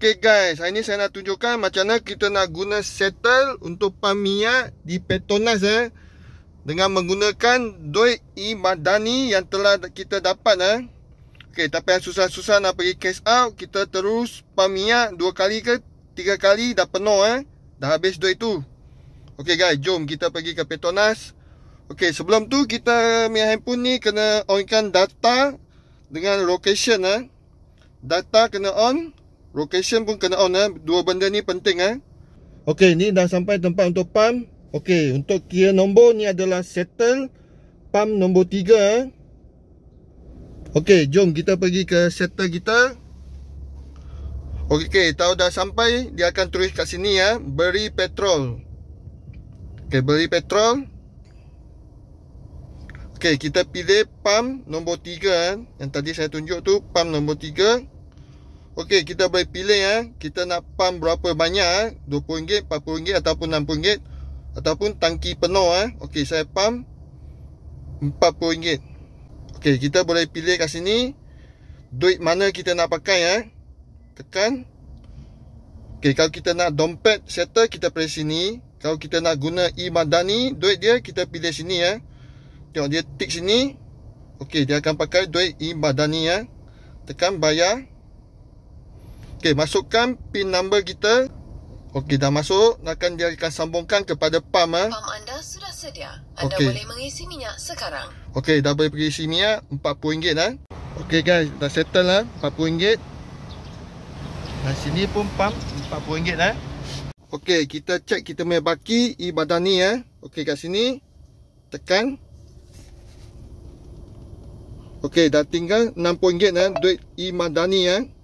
Okay guys, hari ni saya nak tunjukkan macam mana kita nak guna settle untuk pamia di Petronas eh dengan menggunakan duit imadani yang telah kita dapat eh. Okay, tapi yang susah-susah nak pergi cash out, kita terus pamia dua kali ke tiga kali dah penuh eh. Dah habis duit tu. Okay guys, jom kita pergi ke Petronas. Okay, sebelum tu kita punya handphone ni kena onkan data dengan location eh. Data kena on Location pun kena on eh. Dua benda ni penting eh. Okey, ni dah sampai tempat untuk pump. Okey, untuk kira nombor ni adalah settle pump nombor 3 eh. Okey, jom kita pergi ke settle kita. Okey, okay, tahu dah sampai, dia akan tulis kat sini ya, eh. beri petrol. Okey, beri petrol. Okey, kita pilih pump nombor 3 eh. yang tadi saya tunjuk tu pump nombor 3. Ok kita boleh pilih eh. Kita nak pump berapa banyak eh. RM20, RM40 ataupun RM60 Ataupun tangki penuh eh. Ok saya pump RM40 Ok kita boleh pilih kat sini Duit mana kita nak pakai eh. Tekan Ok kalau kita nak dompet settle Kita press sini Kalau kita nak guna e-madani Duit dia kita pilih sini eh. Tengok dia tick sini Ok dia akan pakai duit e-madani eh. Tekan bayar Okey, masukkan pin number kita. Okey, dah masuk. Akan dia akan sambungkan kepada pam ah. Pam anda sudah sedia. Anda okay. boleh mengisi minyak sekarang. Okey, dah boleh pergi isi minyak RM40 ah. Ha? guys, dah settle lah ha? RM40. Dan sini pun pam RM40 ah. Ha? kita check kita punya baki e badan ni eh. Ha? kat sini tekan Okey, dah tinggal RM6 eh, duit e eh.